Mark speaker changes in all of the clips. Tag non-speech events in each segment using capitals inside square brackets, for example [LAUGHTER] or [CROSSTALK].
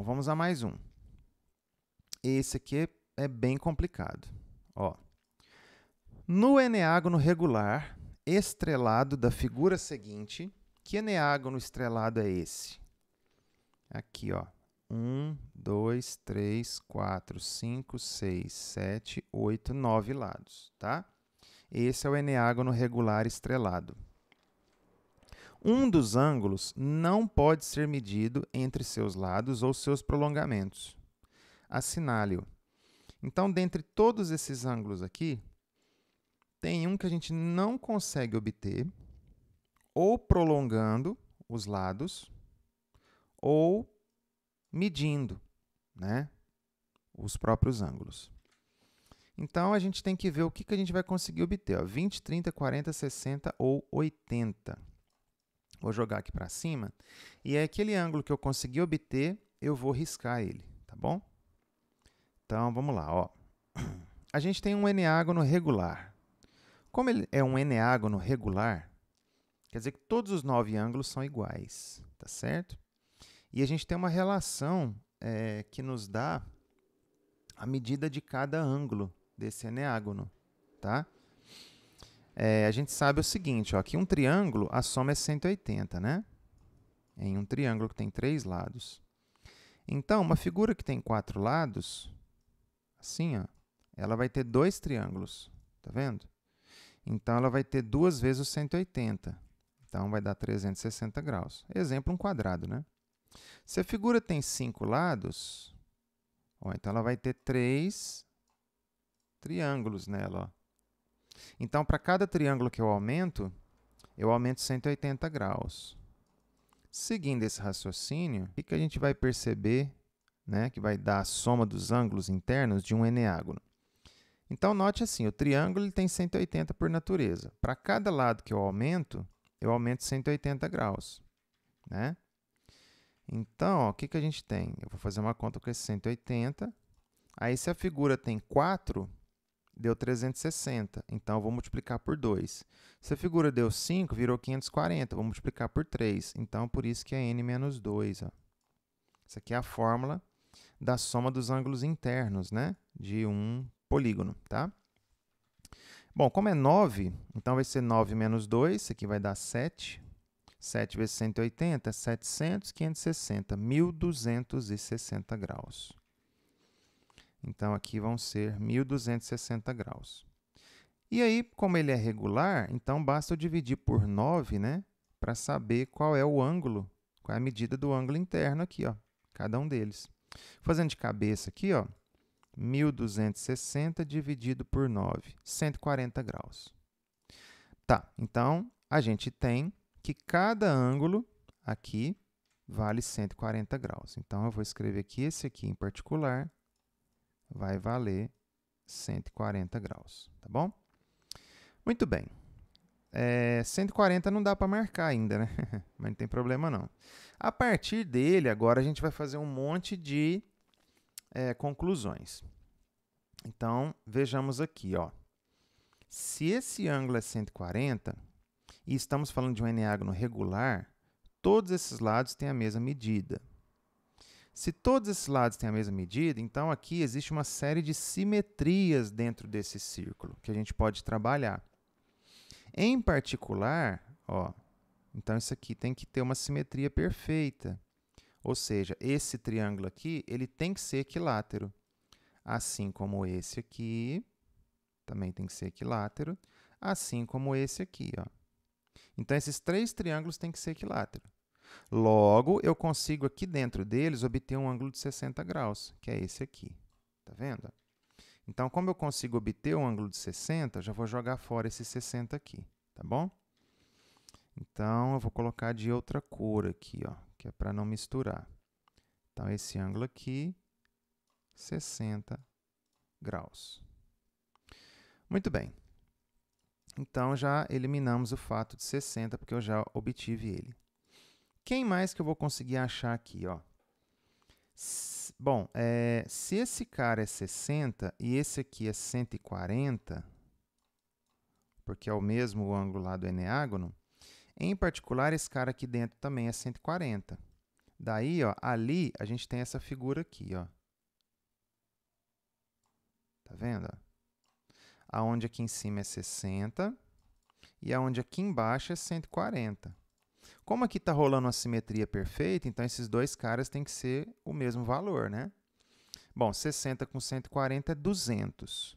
Speaker 1: Bom, vamos a mais um. Esse aqui é, é bem complicado. Ó. No eneágono regular, estrelado da figura seguinte, que eneágono estrelado é esse? Aqui, ó. 1, 2, 3, 4, 5, 6, 7, 8, 9 lados, tá? Esse é o eneágono regular estrelado. Um dos ângulos não pode ser medido entre seus lados ou seus prolongamentos. Assinale-o. Então, dentre todos esses ângulos aqui, tem um que a gente não consegue obter ou prolongando os lados ou medindo né, os próprios ângulos. Então, a gente tem que ver o que, que a gente vai conseguir obter. Ó, 20, 30, 40, 60 ou 80. Vou jogar aqui para cima. E é aquele ângulo que eu consegui obter, eu vou riscar ele, tá bom? Então, vamos lá. Ó. A gente tem um eneágono regular. Como ele é um eneágono regular, quer dizer que todos os nove ângulos são iguais, tá certo? E a gente tem uma relação é, que nos dá a medida de cada ângulo desse eneágono, Tá? é, a gente sabe o seguinte, ó, que um triângulo, a soma é 180, né? Em um triângulo que tem três lados. Então, uma figura que tem quatro lados, assim, ó, ela vai ter dois triângulos, tá vendo? Então, ela vai ter duas vezes o 180. Então, vai dar 360 graus. Exemplo, um quadrado, né? Se a figura tem cinco lados, ó, então ela vai ter três triângulos nela, ó. Então, para cada triângulo que eu aumento, eu aumento 180 graus. Seguindo esse raciocínio, o que a gente vai perceber né, que vai dar a soma dos ângulos internos de um eneágono? Então, note assim, o triângulo ele tem 180 por natureza. Para cada lado que eu aumento, eu aumento 180 graus. Né? Então, o que, que a gente tem? Eu vou fazer uma conta com esse 180. Aí, se a figura tem 4, deu 360, então eu vou multiplicar por 2. Se a figura deu 5, virou 540, vou multiplicar por 3, então por isso que é n menos 2. Isso aqui é a fórmula da soma dos ângulos internos né, de um polígono. Tá? Bom, como é 9, então vai ser 9 menos 2, isso aqui vai dar 7. 7 vezes 180 é 700, 560, 1260 graus. Então aqui vão ser 1260 graus. E aí, como ele é regular, então basta eu dividir por 9, né, para saber qual é o ângulo, qual é a medida do ângulo interno aqui, ó, cada um deles. Fazendo de cabeça aqui, ó, 1260 dividido por 9, 140 graus. Tá, então a gente tem que cada ângulo aqui vale 140 graus. Então eu vou escrever aqui esse aqui em particular, vai valer 140 graus, tá bom? Muito bem. É, 140 não dá para marcar ainda, né? [LAUGHS] Mas não tem problema não. A partir dele, agora a gente vai fazer um monte de é, conclusões. Então, vejamos aqui, ó. Se esse ângulo é 140 e estamos falando de um eneágono regular, todos esses lados têm a mesma medida. Se todos esses lados têm a mesma medida, então aqui existe uma série de simetrias dentro desse círculo que a gente pode trabalhar. Em particular, ó, então isso aqui tem que ter uma simetria perfeita. Ou seja, esse triângulo aqui, ele tem que ser equilátero. Assim como esse aqui, também tem que ser equilátero, assim como esse aqui, ó. Então esses três triângulos têm que ser equilátero. Logo, eu consigo aqui dentro deles obter um ângulo de 60 graus, que é esse aqui. Tá vendo? Então, como eu consigo obter um ângulo de 60, já vou jogar fora esse 60 aqui, tá bom? Então, eu vou colocar de outra cor aqui, ó, que é para não misturar. Então, esse ângulo aqui, 60 graus. Muito bem. Então, já eliminamos o fato de 60, porque eu já obtive ele. Quem mais que eu vou conseguir achar aqui, ó? S Bom, é, se esse cara é 60 e esse aqui é 140, porque é o mesmo ângulo lá do eneágono, em particular esse cara aqui dentro também é 140. Daí, ó, ali a gente tem essa figura aqui, ó. Tá vendo? Aonde aqui em cima é 60 e aonde aqui embaixo é 140. Como aqui está rolando uma simetria perfeita, então esses dois caras têm que ser o mesmo valor, né? Bom, 60 com 140 é 200.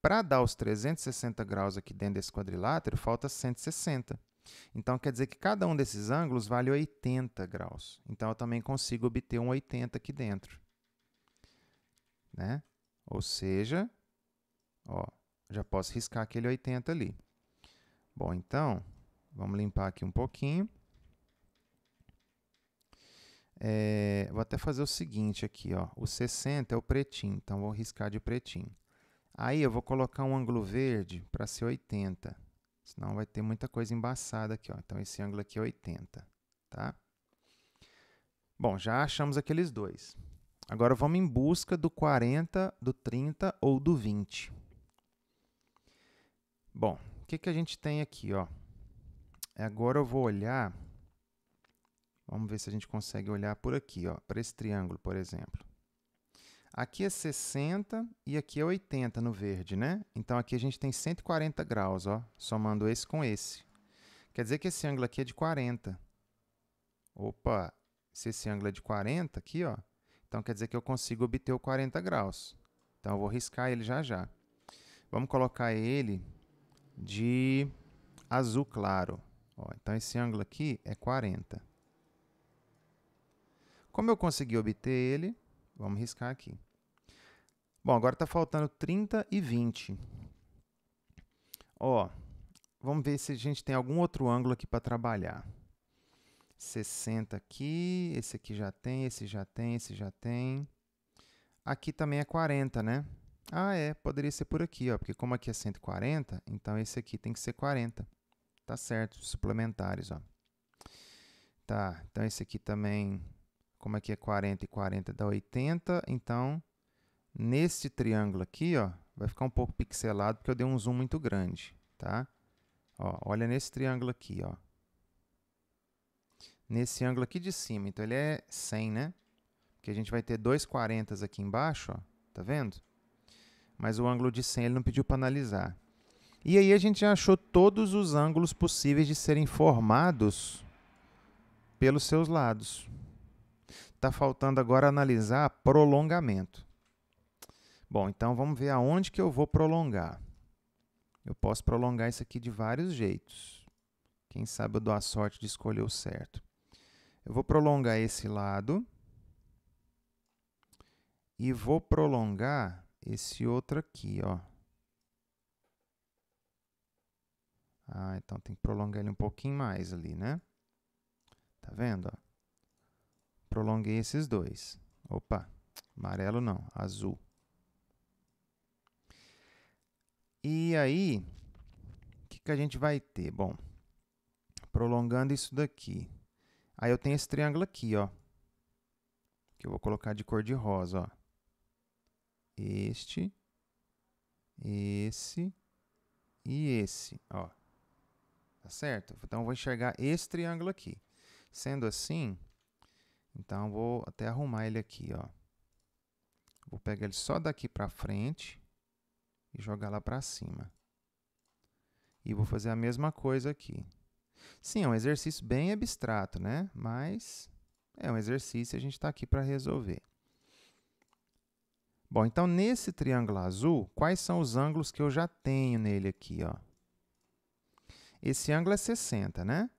Speaker 1: Para dar os 360 graus aqui dentro desse quadrilátero, falta 160. Então, quer dizer que cada um desses ângulos vale 80 graus. Então, eu também consigo obter um 80 aqui dentro. Né? Ou seja, ó, já posso riscar aquele 80 ali. Bom, então, vamos limpar aqui um pouquinho. É, vou até fazer o seguinte aqui, ó. O 60 é o pretinho, então vou riscar de pretinho. Aí eu vou colocar um ângulo verde para ser 80, senão vai ter muita coisa embaçada aqui, ó. Então esse ângulo aqui é 80, tá? Bom, já achamos aqueles dois. Agora vamos em busca do 40, do 30 ou do 20. Bom, o que, que a gente tem aqui, ó? Agora eu vou olhar Vamos ver se a gente consegue olhar por aqui, ó, para esse triângulo, por exemplo. Aqui é 60 e aqui é 80 no verde, né? Então aqui a gente tem 140 graus, ó, somando esse com esse. Quer dizer que esse ângulo aqui é de 40. Opa, se esse ângulo é de 40 aqui, ó, então quer dizer que eu consigo obter o 40 graus. Então eu vou riscar ele já já. Vamos colocar ele de azul claro. Ó, então esse ângulo aqui é 40. Como eu consegui obter ele, vamos riscar aqui. Bom, agora está faltando 30 e 20. Ó, vamos ver se a gente tem algum outro ângulo aqui para trabalhar. 60 aqui, esse aqui já tem, esse já tem, esse já tem. Aqui também é 40, né? Ah, é, poderia ser por aqui, ó, porque como aqui é 140, então esse aqui tem que ser 40. Tá certo, suplementares, ó. Tá, então esse aqui também como aqui é 40 é e 40 dá 80, então neste triângulo aqui, ó, vai ficar um pouco pixelado porque eu dei um zoom muito grande, tá? Ó, olha nesse triângulo aqui, ó. Nesse ângulo aqui de cima, então ele é 100, né? Porque a gente vai ter dois 40 aqui embaixo, ó, tá vendo? Mas o ângulo de 100 ele não pediu para analisar. E aí a gente achou todos os ângulos possíveis de serem formados pelos seus lados. Está faltando agora analisar prolongamento. Bom, então vamos ver aonde que eu vou prolongar. Eu posso prolongar isso aqui de vários jeitos. Quem sabe eu dou a sorte de escolher o certo. Eu vou prolongar esse lado. E vou prolongar esse outro aqui, ó. Ah, então tem que prolongar ele um pouquinho mais ali, né? Tá vendo? Ó? prolonguei esses dois. Opa, amarelo não, azul. E aí, o que, que a gente vai ter? Bom, prolongando isso daqui. Aí eu tenho esse triângulo aqui, ó. Que eu vou colocar de cor de rosa, ó. Este, esse e esse, ó. Tá certo? Então eu vou enxergar esse triângulo aqui. Sendo assim, então, vou até arrumar ele aqui, ó. Vou pegar ele só daqui para frente e jogar lá para cima. E vou fazer a mesma coisa aqui. Sim, é um exercício bem abstrato, né? Mas é um exercício e a gente está aqui para resolver. Bom, então nesse triângulo azul, quais são os ângulos que eu já tenho nele aqui, ó? Esse ângulo é 60, né?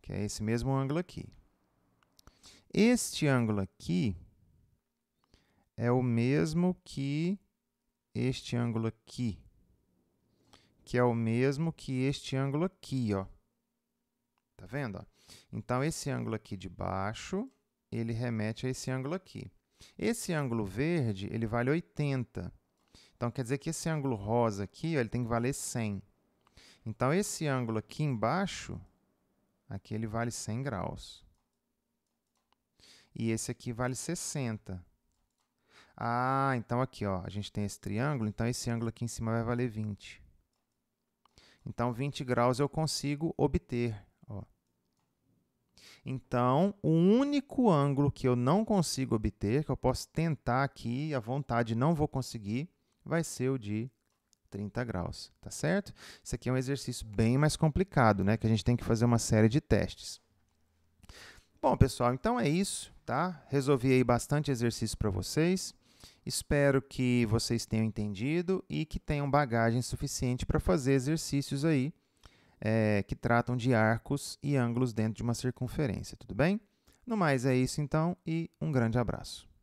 Speaker 1: Que é esse mesmo ângulo aqui. Este ângulo aqui é o mesmo que este ângulo aqui, que é o mesmo que este ângulo aqui, ó. Tá vendo? Ó? Então, esse ângulo aqui de baixo, ele remete a esse ângulo aqui. Esse ângulo verde, ele vale 80. Então, quer dizer que esse ângulo rosa aqui, ó, ele tem que valer 100. Então, esse ângulo aqui embaixo, aqui ele vale 100 graus e esse aqui vale 60. Ah, então aqui ó, a gente tem esse triângulo, então esse ângulo aqui em cima vai valer 20. Então 20 graus eu consigo obter. Ó. Então, o único ângulo que eu não consigo obter, que eu posso tentar aqui à vontade não vou conseguir, vai ser o de 30 graus, tá certo? Isso aqui é um exercício bem mais complicado, né? Que a gente tem que fazer uma série de testes. Bom, pessoal, então é isso, tá? Resolvi aí bastante exercício para vocês. Espero que vocês tenham entendido e que tenham bagagem suficiente para fazer exercícios aí é, que tratam de arcos e ângulos dentro de uma circunferência, tudo bem? No mais é isso então e um grande abraço.